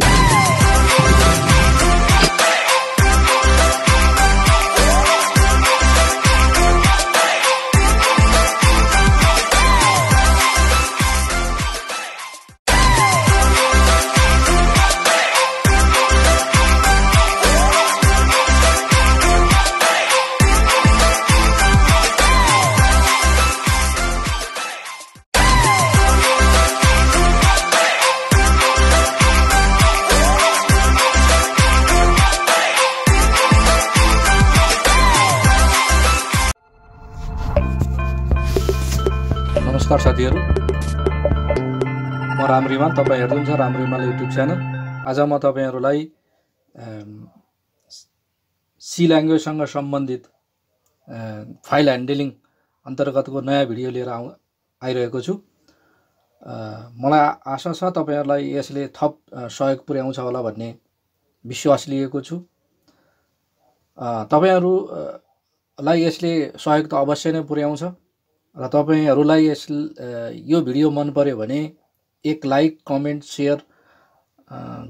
Woo! म राम्रीमा तपाईँ हेर्नुहुन्छ राम्रीमाल युट्युब च्यानल आज म तपाईँहरूलाई सी ल्याङ्ग्वेजसँग सम्बन्धित फाइल ह्यान्डलिङ अन्तर्गतको नयाँ भिडियो लिएर आउ आइरहेको छु मलाई आशा छ तपाईँहरूलाई यसले थप सहयोग पुर्याउँछ होला भन्ने विश्वास लिएको छु तपाईँहरूलाई यसले सहयोग त अवश्य नै पुर्याउँछ र तपाईँहरूलाई यस यो भिडियो मन पऱ्यो भने एक लाइक कमेन्ट सेयर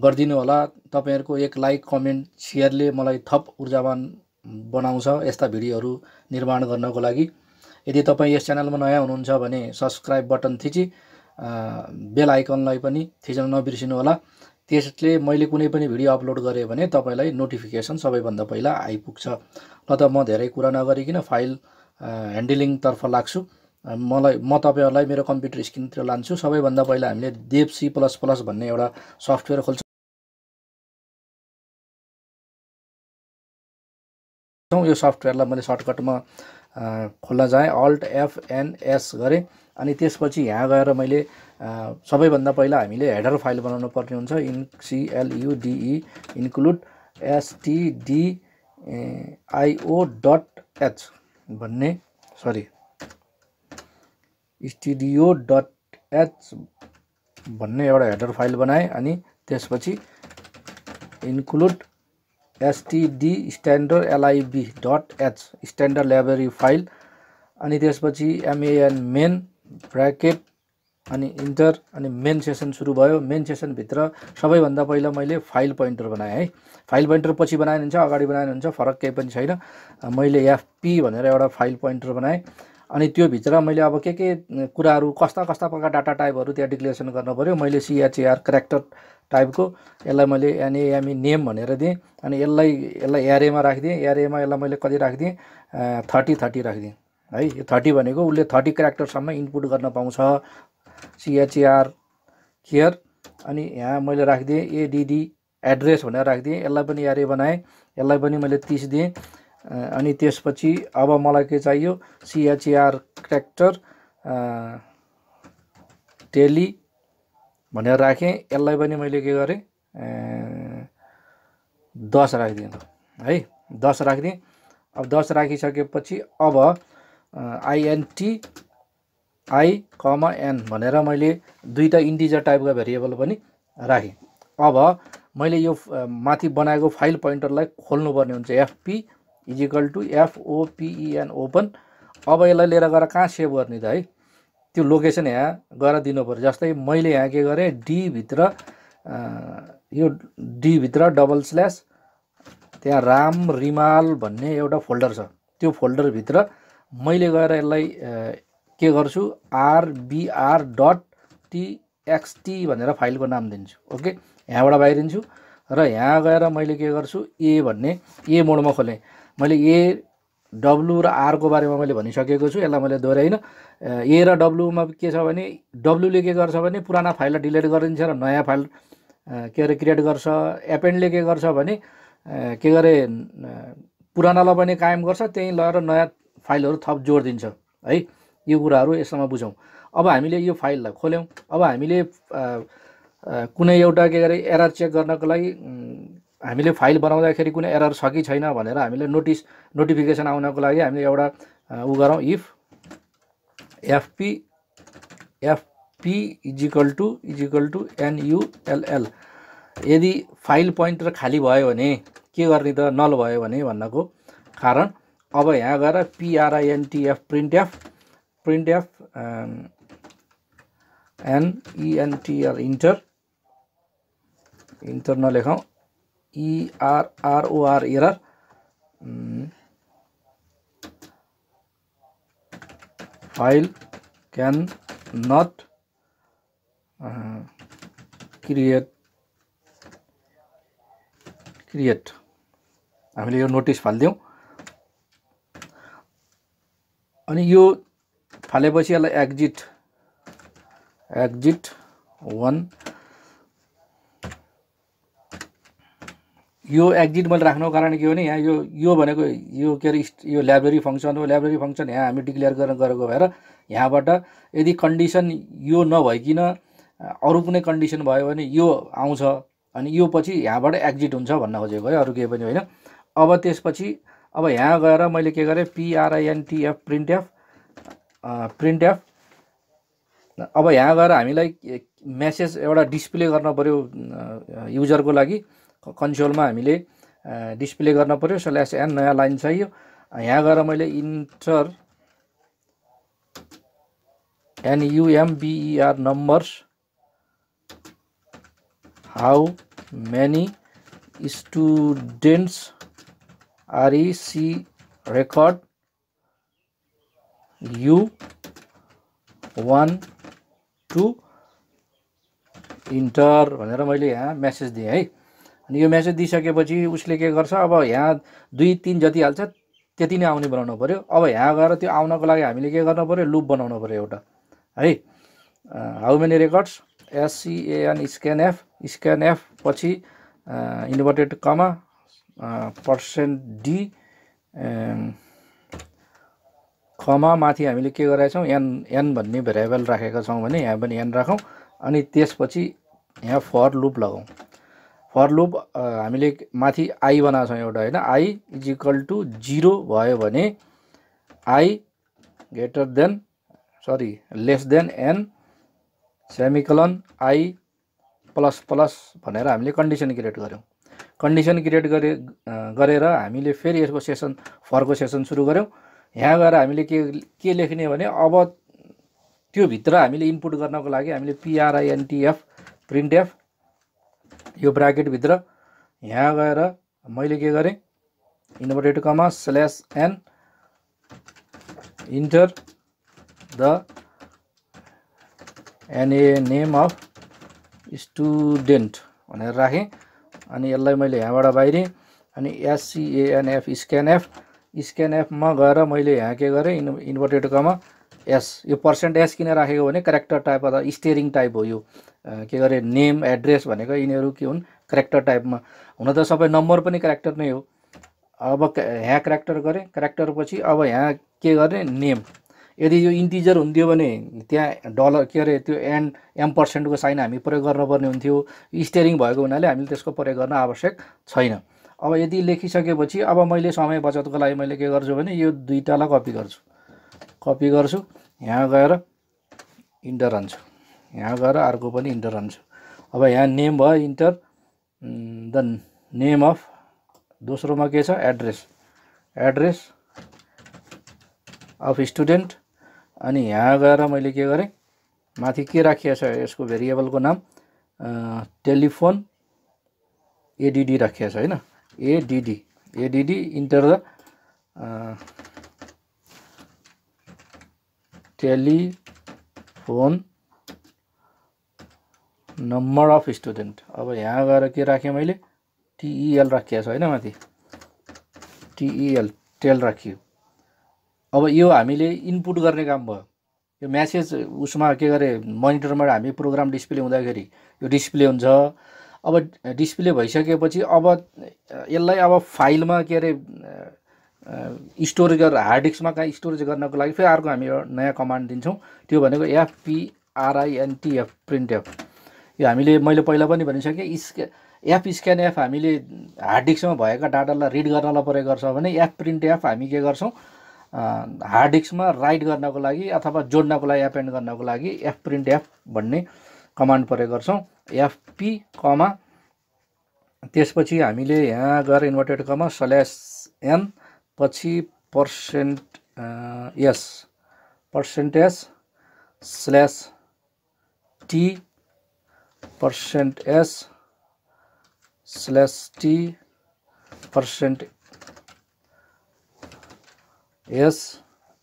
गरिदिनु होला तपाईँहरूको एक लाइक कमेन्ट सेयरले मलाई थप ऊर्जावान बनाउँछ यस्ता भिडियोहरू निर्माण गर्नको लागि यदि तपाईँ यस च्यानलमा नयाँ हुनुहुन्छ भने सब्सक्राइब बटन थिची बेल आइकनलाई पनि थिच्न नबिर्सिनु होला त्यसले मैले कुनै पनि भिडियो अपलोड गरेँ भने तपाईँलाई नोटिफिकेसन सबैभन्दा पहिला आइपुग्छ न त म धेरै कुरा नगरिकन फाइल ह्यान्डलिङतर्फ लाग्छु मलाई म तपाईँहरूलाई मेरो कम्प्युटर स्क्रिनतिर लान्छु सबैभन्दा पहिला हामीले देव सी प्लस प्लस भन्ने एउटा सफ्टवेयर खोल्छौँ यो सफ्टवेयरलाई मैले सर्टकटमा खोल्न जाएँ अल्ट एफएनएस गरेँ अनि त्यसपछि यहाँ गएर मैले सबैभन्दा पहिला हामीले हेडर फाइल बनाउनु पर्ने हुन्छ in C L U D E include S T D I O dot H भन्ने सरी स्टुडियो डट एच भन्ने एउटा हेडर फाइल बनाएँ अनि त्यसपछि include S T D standard L I B dot H standard library file अनि त्यसपछि एमएएन मेन ब्राकेट अनि इन्टर अनि मेन सेसन सुरु भयो मेन सेसनभित्र सबैभन्दा पहिला मैले फाइल पोइन्टर बनाएँ है फाइल पोइन्टर पछि बनाएन हुन्छ अगाडि बनाएन हुन्छ फरक केही पनि छैन मैले एफपी भनेर एउटा फाइल पोइन्टर बनाएँ अनि त्योभित्र मैले अब के के कुराहरू कस्ता कस्ता प्रकार डाटा टाइपहरू त्यहाँ डिक्लेरेसन पऱ्यो मैले सिएचएआर क्यारेक्टर टाइपको यसलाई मैले एनएएमई नेम e भनेर दिएँ अनि यसलाई यसलाई एरेमा राखिदिएँ एरेमा यसलाई मैले कति राखिदिएँ थर्टी थर्टी राखिदिएँ है यो थर्टी भनेको उसले थर्टी क्यारेक्टरसम्म इनपुट गर्न पाउँछ सिएचएआर केयर अनि यहाँ मैले राखिदिएँ एडिडी एड्रेस भनेर राखिदिएँ यसलाई पनि एरे बनाएँ यसलाई पनि मैले तिस दिएँ अनि त्यसपछि अब मलाई के चाहियो सिएचआर क्रेक्टर टेली भनेर राखेँ यसलाई पनि मैले के गरेँ दस राखिदिएँ है दस राखिदिएँ अब दस राखिसकेपछि अब आइएनटी आई कम एन भनेर मैले दुईवटा इन्टिजर टाइपका भेरिएबल पनि राखेँ अब मैले यो माथि बनाएको फाइल पोइन्टरलाई खोल्नुपर्ने हुन्छ F P is equal to F O P E N open अब यसलाई लिएर गएर कहाँ सेभ गर्ने त है त्यो लोकेसन यहाँ गएर पऱ्यो जस्तै मैले यहाँ के गरेँ डीभित्र यो डीभित्र डबल स्ल्यास त्यहाँ राम रिमाल भन्ने एउटा फोल्डर छ त्यो फोल्डरभित्र मैले गएर यसलाई के गर्छु आरबिआर डट टिएक्सटी भनेर फाइलको नाम दिन्छु ओके यहाँबाट बाहिरिन्छु र यहाँ गएर मैले के गर्छु ए भन्ने ए मोडमा खोलेँ मैले ए डब्लु र आरको बारेमा मैले भनिसकेको छु यसलाई मैले दोहोऱ्याइनँ ए र डब्लुमा के छ भने डब्लुले के गर्छ भने पुराना फाइललाई डिलिट गरिदिन्छ र नयाँ फाइल के अरे क्रिएट गर्छ एपेन्डले के गर्छ भने के गरे पुरानालाई पनि कायम गर्छ त्यहीँ लगेर नयाँ फाइलहरू थप जोड दिन्छ है यो कुराहरू यसमा बुझौँ अब हामीले यो फाइललाई खोल्यौँ अब हामीले कुनै एउटा के अरे एरर चेक गर्नको लागि हामीले फाइल बनाउँदाखेरि कुनै एरर छ कि छैन भनेर हामीले नोटिस नोटिफिकेसन आउनको लागि हामीले एउटा उ गरौँ if F P F P is equal to is equal to N U L L यदि फाइल पोइन्टर खाली भयो भने के गर्ने त नल भयो भने भन्नको कारण अब यहाँ गएर P R I N T F print F N E N T L enter enter नलेखौँ E R R O R error file can not uh, create create हामीले यो नोटिस फाल अनि यो फालेपछि यसलाई एक्जिट एक्जिट वन यो एक्जिट मैले राख्नुको कारण के हो भने यहाँ यो यो भनेको यो के अरे यो लाइब्रेरी फङ्सन हो लाइब्रेरी फङ्सन यहाँ हामी डिक्लेयर गर्न गरेको भएर यहाँबाट यदि कन्डिसन यो नभइकन अरू कुनै कन्डिसन भयो भने यो आउँछ अनि यो पछि यहाँबाट एक्जिट हुन्छ भन्न खोजेको है अरू केही पनि होइन अब त्यसपछि अब यहाँ गएर मैले के गरेँ P R I N T F print F print F अब यहाँ गएर हामीलाई मेसेज एउटा डिस्प्ले गर्न पऱ्यो युजरको लागि कन्सोलमा हामीले डिस्प्ले गर्न पऱ्यो स्ल्यास एन नयाँ लाइन चाहियो यहाँ गएर मैले enter N U M B E R numbers how many students R E C record you one two enter भनेर मैले यहाँ म्यासेज दिएँ है अनि यो म्यासेज दिइसकेपछि उसले के गर्छ अब यहाँ दुई तिन जति हाल्छ त्यति नै आउने बनाउनु पऱ्यो अब यहाँ गएर त्यो आउनको लागि हामीले के गर्नु पऱ्यो लुप बनाउनु पऱ्यो एउटा है how many records S C A N scan F scan F पछि inverted comma percent D comma माथि हामीले के गराएछौँ एन एन भन्ने भेरिएबल राखेका छौँ भने यहाँ पनि एन राखौँ अनि त्यसपछि यहाँ फर लुप लगाउँ फर लुप हामीले माथि आई बनाएको छौँ एउटा होइन I is equal to zero भयो भने I greater than sorry less than N semicolon I plus plus भनेर हामीले कन्डिसन क्रिएट गऱ्यौँ कन्डिसन क्रिएट गरे गरेर हामीले फेरि यसको सेसन फरको सेसन सुरु गऱ्यौँ यहाँ गएर हामीले के के लेख्ने भने अब त्योभित्र हामीले इनपुट गर्नको लागि हामीले पिआरआइएनटिएफ प्रिन्टएफ यो ब्राकेटभित्र यहाँ गएर मैले के गरेँ inverted comma slash N enter the N A name of student भनेर राखेँ अनि यसलाई मैले यहाँबाट बाहिरेँ अनि एससिएएनएफ स्क्यानएफ स्क्यानएफमा गएर मैले यहाँ के गरेँ इन् इन्भर्टेड कमा एस यो पर्सेन्ट एस किन राखेको भने क्यारेक्टर टाइप अथवा स्टेरिङ टाइप हो यो के गरे नेम एड्रेस भनेको यिनीहरू के हुन् क्यारेक्टर टाइपमा हुन त सबै नम्बर पनि क्यारेक्टर नै हो अब यहाँ क्यारेक्टर गरेँ क्यारेक्टर पछि अब यहाँ के गर्ने नेम यदि यो इन्टिजर हुन्थ्यो भने त्यहाँ डलर के अरे त्यो एन्ड एम पर्सेन्टको साइन हामी प्रयोग गर्नुपर्ने हुन्थ्यो स्टेरिङ भएको हुनाले हामीले त्यसको प्रयोग गर्न आवश्यक छैन अब यदि लेखिसकेपछि अब मैले समय बचतको लागि मैले के गर्छु भने यो दुईवटालाई कपी गर्छु कपी गर्छु यहाँ गएर इन्टर हान्छु यहाँ गएर अर्को पनि इन्टर हान्छु अब यहाँ नेम भयो इन्टर द नेम अफ दोस्रोमा के छ एड्रेस एड्रेस अफ स्टुडेन्ट अनि यहाँ गएर मैले के गरेँ माथि के राखिएको छ यसको भेरिएबलको नाम टेलिफोन एडिडी राखिएको छ होइन A D D A D D enter the telephone number of student अब यहाँ गएर के राखेँ मैले टिइएल राखिएको छ होइन माथि टिइएल टेल राखियो अब यो हामीले इनपुट गर्ने काम भयो यो म्यासेज उसमा के गरे मोनिटरमा हामी प्रोग्राम डिस्प्ले हुँदाखेरि यो डिस्प्ले हुन्छ अब डिस्प्ले भइसकेपछि अब यसलाई अब फाइलमा के अरे स्टोरेज गरेर हार्ड डिस्कमा कहीँ स्टोरेज गर्नको लागि फेरि अर्को हामी एउटा नयाँ कमान्ड दिन्छौँ त्यो भनेको एफपिआरआइएनटिएफ एफ यो हामीले मैले पहिला पनि भनिसकेँ स्क्या एफ स्क्यान एप हामीले हार्ड डिस्कमा भएका डाटालाई रिड गर्नलाई प्रयोग गर्छौँ भने एफ प्रिन्ट एफ हामी के गर्छौँ हार्ड डिस्कमा राइट गर्नको लागि अथवा जोड्नको लागि एपेन्ड गर्नको लागि एफ प्रिन्ट एफ भन्ने कमान्ड प्रयोग गर्छौँ एफपी कमा त्यसपछि हामीले यहाँ गएर इन्भर्टेड कमा सल्यास एन पछि percent S percentage slash T percent S slash T percent S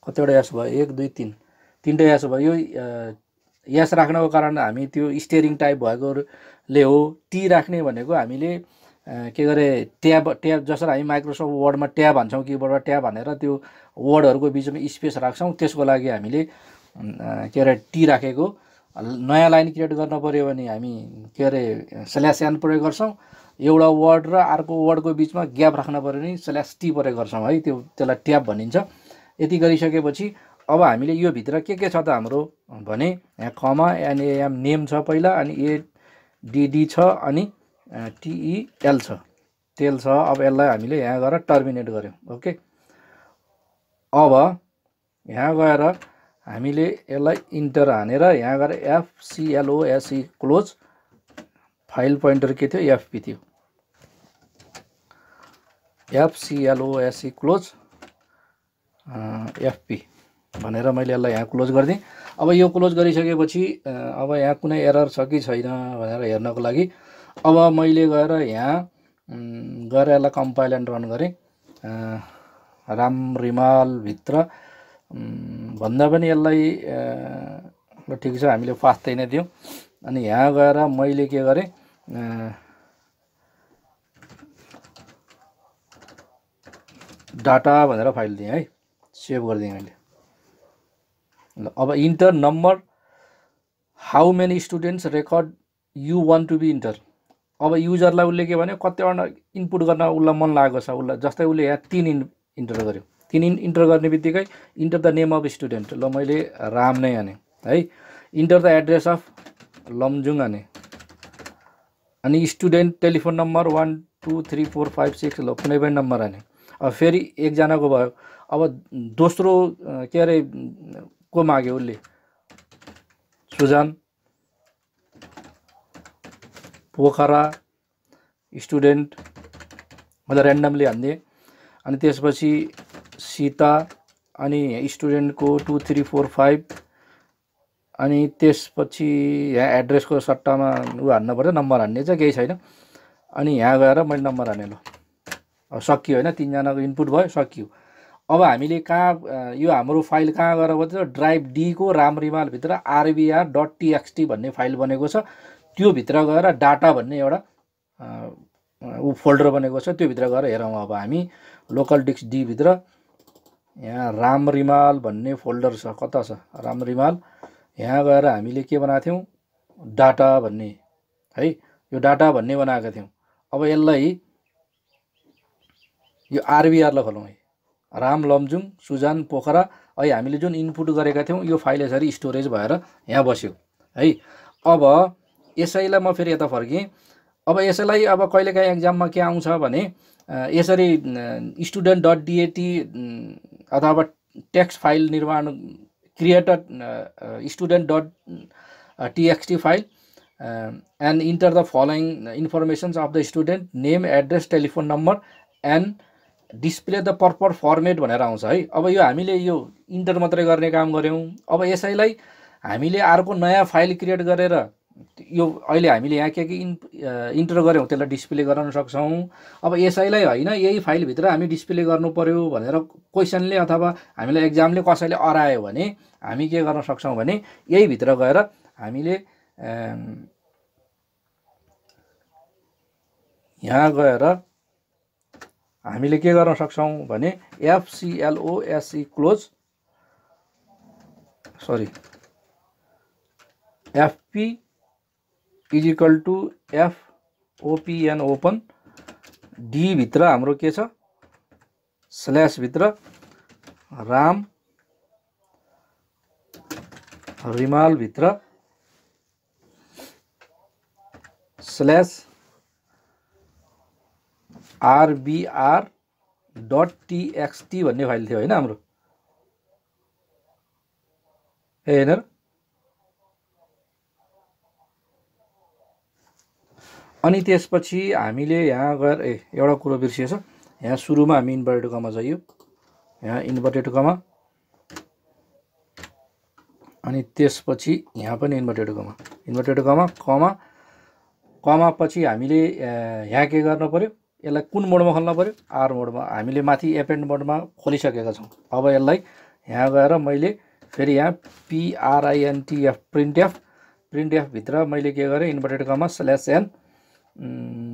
कतिवटा एस भयो एक दुई तिन तिनवटा एस भयो यो एस राख्नको कारण हामी त्यो स्टेरिङ टाइप भएकोले हो टी राख्ने भनेको हामीले के गरे ट्याब ट्याब जसरी हामी माइक्रोसफ्ट वर्डमा ट्याब भन्छौँ किबोर्डमा ट्याब भनेर त्यो वर्डहरूको बिचमा स्पेस राख्छौँ त्यसको लागि हामीले के अरे टी राखेको नयाँ लाइन क्रिएट गर्न पऱ्यो भने हामी के अरे स्ल्यास एन प्रयोग गर्छौँ एउटा वर्ड र अर्को वर्डको बिचमा ग्याप राख्न पऱ्यो भने स्ल्यास टी प्रयोग गर्छौँ है त्यो त्यसलाई ट्याब भनिन्छ यति गरिसकेपछि अब हामीले यो भित्र के के छ त हाम्रो भने यहाँ कमा एनएएम नेम छ पहिला अनि ए डिडी छ अनि टिइएल छ तेल छ अब यसलाई हामीले यहाँ गएर टर्मिनेट गऱ्यौँ ओके अब यहाँ गएर हामीले यसलाई इन्टर हानेर यहाँ गएर एफसिएलओएसई क्लोज फाइल पोइन्टर के थियो एफपी थियो एफसिएलओएसई क्लोज एफपी भनेर मैले यसलाई यहाँ क्लोज गरिदिएँ अब यो क्लोज गरिसकेपछि अब यहाँ कुनै एरर छ कि छैन भनेर हेर्नको लागि अब मैले गएर यहाँ गएर यसलाई कम्पाइल एन्ड रन गरेँ राम रिमालभित्र भन्दा पनि यसलाई ल ठिक छ हामीले फास्दै नै दियौँ अनि यहाँ गएर मैले के गरेँ डाटा भनेर फाइल दिएँ है सेभ गरिदिएँ मैले ल अब enter number how many students record you one two B enter अब युजरलाई उसले के भन्यो कतिवटा इनपुट गर्न उसलाई मन लागेको छ उसलाई जस्तै उसले यहाँ तिन इन इन्टर गर्यो तिन इन इन्टर गर्ने बित्तिकै enter the name of student ल मैले राम नै हाने है enter the address of Lamjung हाने अनि student telephone number one two three four five six ल कुनै पनि नम्बर हाने अब फेरि एकजनाको भयो अब दोस्रो के अरे को माग्यो उसले सुजान पोखरा स्टुडेन्ट मैले ऱ्यान्डमली हान्दिएँ अनि त्यसपछि सीता अनि स्टुडेन्टको टु थ्री फोर फाइभ अनि त्यसपछि यहाँ एड्रेसको सट्टामा ऊ हान्नु पऱ्यो नम्बर हान्ने चाहिँ केही छैन अनि यहाँ गएर मैले नम्बर हाने ल अब सकियो होइन तिनजनाको इनपुट भयो सकियो अब हामीले कहाँ यो हाम्रो फाइल कहाँ गएर ड्राइभ डीको राम रिमालभित्र आरबिआर डट टिएक्सटी भन्ने फाइल बनेको छ त्योभित्र गएर डाटा भन्ने एउटा ऊ फोल्डर बनेको छ त्योभित्र गएर हेरौँ अब हामी लोकल डिस्क डीभित्र यहाँ राम रिमाल भन्ने फोल्डर छ कता छ राम रिमाल यहाँ गएर हामीले के बनाएको थियौँ डाटा भन्ने है यो डाटा भन्ने बनाएका थियौँ अब यसलाई यो आरबिआरलाई खोलौँ है राम लमजुङ सुजान पोखरा है हामीले जुन इनपुट गरेका थियौँ यो फाइल यसरी स्टोरेज भएर यहाँ बस्यो है अब यसैलाई म फेरि यता फर्केँ अब यसैलाई अब कहिलेकाहीँ एक्जाममा के आउँछ भने यसरी स्टुडेन्ट डट डिएटी अथवा टेक्स्ट फाइल निर्माण creator student dot T X T file and enter the following informations of the student name address telephone number and display the proper format भनेर आउँछ है अब यो हामीले यो इन्टर मात्रै गर्ने काम गऱ्यौँ अब यसैलाई हामीले अर्को नयाँ फाइल क्रिएट गरेर यो अहिले हामीले यहाँ के के इन इन्टर गऱ्यौँ त्यसलाई डिस्प्ले गराउन सक्छौँ अब यसैलाई होइन यही फाइलभित्र हामी डिस्प्ले पऱ्यो भनेर क्वेसनले अथवा हामीलाई एक्जामले कसैले अरायो भने हामी के गर्न सक्छौँ भने यही भित्र गएर हामीले यहाँ गएर हामीले के गर्न सक्छौँ भने F C L O S C close sorry F P is equal to F O P E N open डीभित्र हाम्रो के छ स्ल्यासभित्र राम रिमालभित्र स्ल्यास आरबिआर डट टिएक्सटी भन्ने फाइल थियो होइन हाम्रो ए हेर्नु अनि त्यसपछि हामीले यहाँ गएर ए एउटा कुरो बिर्सिएछ यहाँ सुरुमा हामी इन्भर्टेड कमा जाइयो यहाँ इन्भर्टेड कमा अनि त्यसपछि यहाँ पनि इन्भर्टेड कमा इन्भर्टेड कमा कमा कमा पछि हामीले यहाँ के गर्नु पऱ्यो यसलाई कुन मोडमा खोल्नु पऱ्यो आर मोडमा हामीले माथि एपेन्ड मोडमा खोलिसकेका छौँ अब यसलाई यहाँ गएर मैले फेरि यहाँ पिआरआइएनटिएफ प्रिन्ट एफभित्र मैले के गरेँ inverted comma slash N name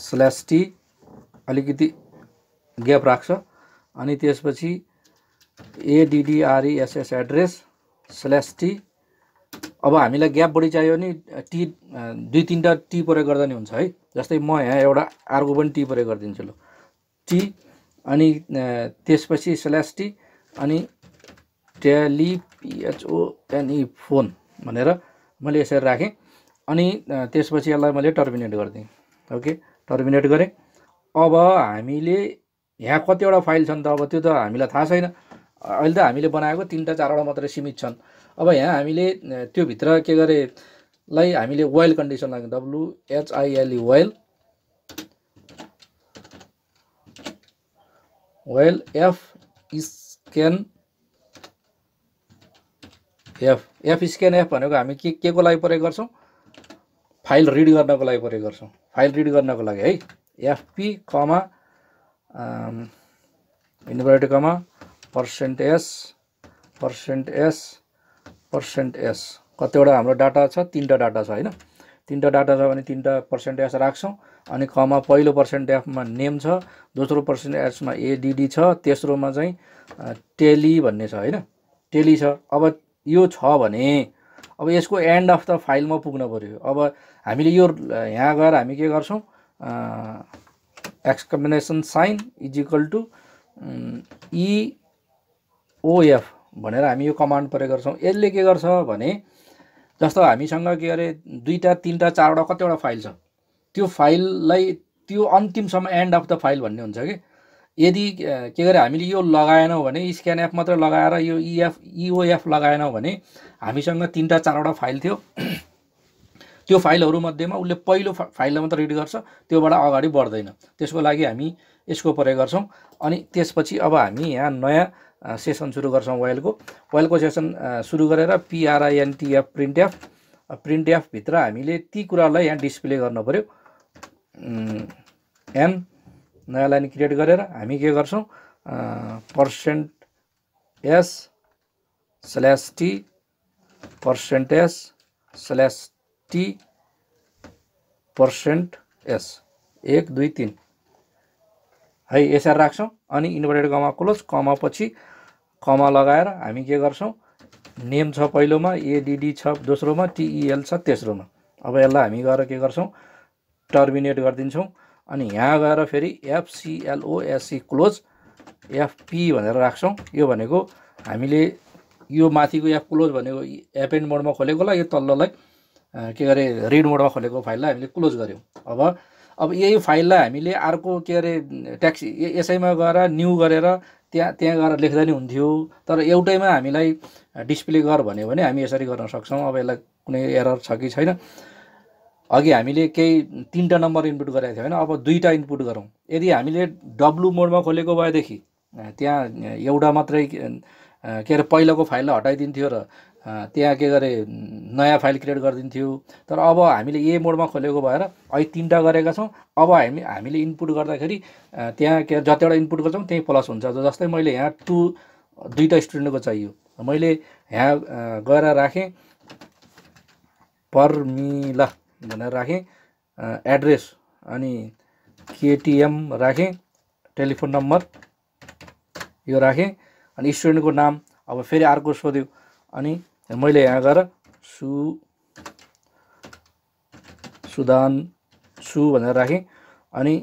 slash अलिकति ग्याप राख्छ अनि त्यसपछि एडिडिआरइएसएस एड्रेस स्ल्यास अब हामीलाई ग्याप बढी चाहियो भने टी दुई तिनवटा टी प्रयोग गर्दा नि हुन्छ है जस्तै म यहाँ एउटा अर्को पनि टी प्रयोग गरिदिन्छु ल टी अनि त्यसपछि स्ल्यास अनि ट्यालिपिएचओएनई फोन भनेर मैले यसरी राखेँ अनि त्यसपछि यसलाई मैले टर्मिनेट गरिदिएँ ओके टर्मिनेट गरेँ अब हामीले यहाँ कतिवटा फाइल छन् त अब त्यो त हामीलाई थाहा छैन अहिले त हामीले बनाएको तिनवटा चारवटा मात्रै सीमित छन् अब यहाँ हामीले त्योभित्र के गरेलाई हामीले वाइल कन्डिसन लाग्यो W H I L E while well F is scan F F scan F भनेको हामी के के को लागि प्रयोग गर्छौँ फाइल रिड गर्नको लागि प्रयोग गर्छौँ फाइल रिड गर्नको लागि है F P comma invert comma percent S percent S percent S कतिवटा हाम्रो डाटा छ तिनवटा डाटा छ होइन तिनवटा डाटा छ भने तिनवटा पर्सेन्ट एस राख्छौँ अनि कमा पहिलो पर्सेन्ट एफमा नेम छ दोस्रो पर्सेन्ट एड्समा एडिडी छ तेस्रोमा चाहिँ टेली भन्ने छ होइन टेली छ अब यो छ भने अब यसको एन्ड अफ द फाइलमा पुग्न पऱ्यो अब हामीले यो यहाँ गएर हामी के गर्छौँ exclamation sign is equal to E O F भनेर हामी यो कमान्ड प्रयोग गर्छौँ यसले के गर्छ भने जस्तो हामीसँग के अरे दुईवटा तिनवटा चारवटा कतिवटा फाइल छ त्यो फाइललाई त्यो अन्तिमसम्म एन्ड अफ द फाइल भन्ने हुन्छ कि यदि के गरे हामीले यो लगाएनौँ भने स्क्यान एप मात्र लगाएर यो इएफ e इओएफ e लगाएनौँ भने हामीसँग तिनवटा चारवटा फाइल थियो त्यो फाइलहरूमध्येमा उसले पहिलो फाइललाई मात्र रिड गर्छ त्योबाट अगाडि बढ्दैन त्यसको लागि हामी यसको प्रयोग गर्छौँ अनि त्यसपछि अब हामी यहाँ नयाँ सेसन सुरु गर्छौँ वाइलको वाइलको सेसन सुरु गरेर पिआरआइएनटिएफ एफ प्रिन्ट प्रिन्टएफभित्र हामीले ती कुरालाई यहाँ डिस्प्ले पऱ्यो एन नयाँ लाइन क्रिएट गरेर हामी के गर्छौँ percent S slash T percent S slash T percent S एक दुई तिन है यसरी राख्छौँ अनि इन्भर्टेड कमा क्लोज कमा पछि कमा लगाएर हामी के गर्छौँ नेम छ पहिलोमा एडिडी छ दोस्रोमा टिइएल छ तेस्रोमा अब यसलाई हामी गएर के गर्छौँ टर्मिनेट गरिदिन्छौँ अनि यहाँ गएर फेरि एफसिएलओएससी क्लोज एफपी भनेर राख्छौँ यो भनेको हामीले यो माथिको एफ क्लोज भनेको एपेन्ड मोडमा खोलेकोलाई यो तल्लोलाई के अरे रिड मोडमा खोलेको फाइललाई हामीले क्लोज गऱ्यौँ अब अब यही फाइललाई हामीले अर्को के अरे ट्याक्सी यसैमा गएर न्यू गरेर त्यहाँ त्यहाँ गएर लेख्दा नि हुन्थ्यो तर एउटैमा हामीलाई डिस्प्ले गर भन्यो भने हामी यसरी गर्न सक्छौँ अब यसलाई कुनै एरर छ कि छैन अघि हामीले केही तिनवटा नम्बर इनपुट गरेको थियो होइन अब दुईवटा इनपुट गरौँ यदि हामीले डब्लु मोडमा खोलेको भएदेखि त्यहाँ एउटा मात्रै के अरे पहिलाको फाइललाई हटाइदिन्थ्यो र त्यहाँ के गरे नयाँ फाइल क्रिएट गरिदिन्थ्यो तर अब हामीले ए मोडमा खोलेको भएर अहिले तिनवटा गरेका छौँ अब हामी हामीले इनपुट गर्दाखेरि त्यहाँ के जतिवटा इनपुट गर्छौँ त्यहीँ प्लस हुन्छ जस्तै मैले यहाँ टु दुईवटा स्टुडेन्टको चाहियो मैले यहाँ गएर राखेँ पर्मिला भनेर राखेँ एड्रेस अनि केटिएम राखेँ टेलिफोन नम्बर यो राखेँ अनि स्टुडेन्टको नाम अब फेरि अर्को सोध्यो अनि मैले यहाँ गएर सु सुदान सु भनेर राखेँ अनि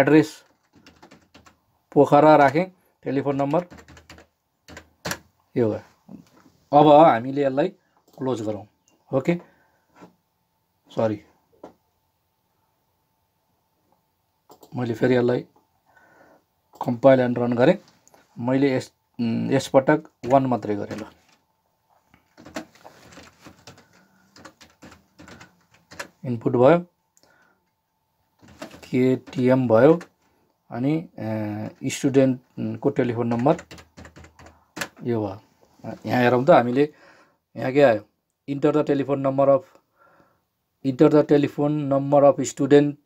एड्रेस पोखरा राखेँ टेलिफोन नम्बर यो अब हामीले यसलाई क्लोज गरौँ ओके सरी मैले फेरि यसलाई कम्पाइल एन्ड रन गरेँ मैले यस यसपटक वान मात्रै गरेँ ल इनपुट भयो केटिएम भयो अनि स्टुडेन्टको टेलिफोन नम्बर यो भयो यहाँ हेरौँ त हामीले यहाँ के आयो enter the telephone number of enter the telephone number of student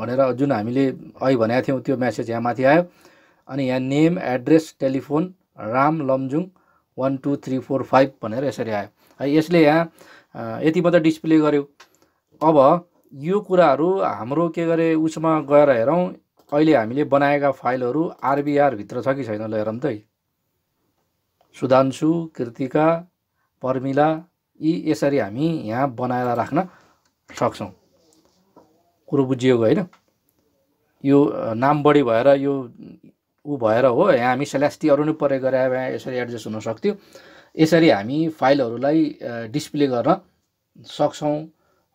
भनेर जुन हामीले अहि भनेको थियौँ त्यो म्यासेज यहाँ माथि आयो अनि यहाँ name address telephone Ram Lamjung one two three four five भनेर यसरी आयो है यसले यहाँ यति मात्र डिस्प्ले गर्यो अब यो कुराहरू हाम्रो के गरे उसमा गएर हेरौँ अहिले हामीले बनाएका फाइलहरू आरबिआरभित्र छ कि छैन ल हेरौँ त सुधांशु कृतिका पर्मिला यी यसरी हामी यहाँ बनाएर राख्न सक्छौँ कुरो बुझिएको होइन यो नाम बढी भएर यो ऊ भएर हो यहाँ हामी सेलास्टी अरू नै प्रयोग गरेर यसरी एडजस्ट हुन सक्थ्यो यसरी हामी फाइलहरूलाई डिस्प्ले गर्न सक्छौँ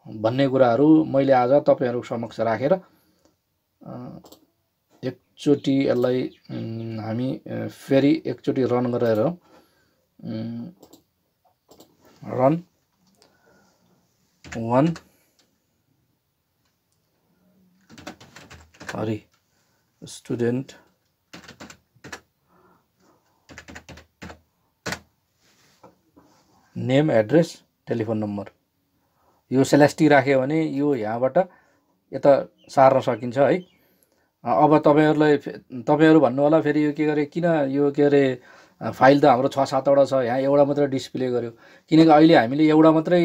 भन्ने कुराहरू मैले आज तपाईँहरू समक्ष राखेर एकचोटि यसलाई हामी फेरि एकचोटि रन गरेर run one Hari student name address telephone number यो सेलेस्टी राख्यो भने यो यहाँबाट यता सार्न सकिन्छ है अब तपाईँहरूलाई तपाईँहरू भन्नु होला फेरि यो के गरे किन यो के अरे फाइल त हाम्रो छ सातवटा छ यहाँ एउटा मात्रै डिस्प्ले गर्यो किनकि अहिले हामीले एउटा मात्रै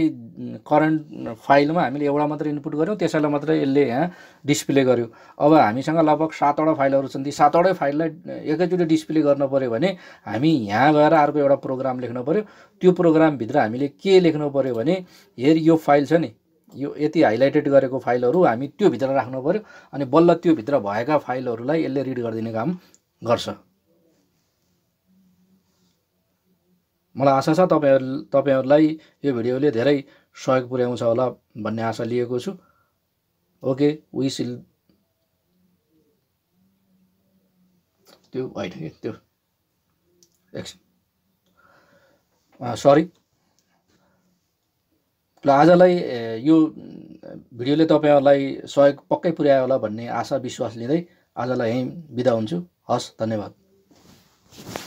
करेन्ट फाइलमा हामीले एउटा मात्रै इनपुट गऱ्यौँ त्यसैलाई मात्रै यसले यहाँ डिस्प्ले गर्यो अब हामीसँग लगभग सातवटा फाइलहरू छन् ती सातवटै फाइललाई एकैचोटि डिस्प्ले गर्न पऱ्यो भने हामी यहाँ गएर अर्को एउटा प्रोग्राम लेख्नु पऱ्यो त्यो प्रोग्रामभित्र हामीले के लेख्नु पऱ्यो भने हेर यो फाइल छ नि यो यति हाइलाइटेड गरेको फाइलहरू हामी त्योभित्र राख्नु पऱ्यो अनि बल्ल त्योभित्र भएका फाइलहरूलाई यसले रिड गरिदिने काम गर्छ मलाई आशा छ तपाईँहरू तपाईँहरूलाई यो भिडियोले धेरै सहयोग पुर्याउँछ होला भन्ने आशा लिएको छु ओके विसिल त्यो होइन कि त्यो एक्स सरी ल आजलाई यो भिडियोले तपाईँहरूलाई सहयोग पक्कै पुर्यायो होला भन्ने आशा विश्वास लिँदै आजलाई यहीँ बिदा हुन्छु हस् धन्यवाद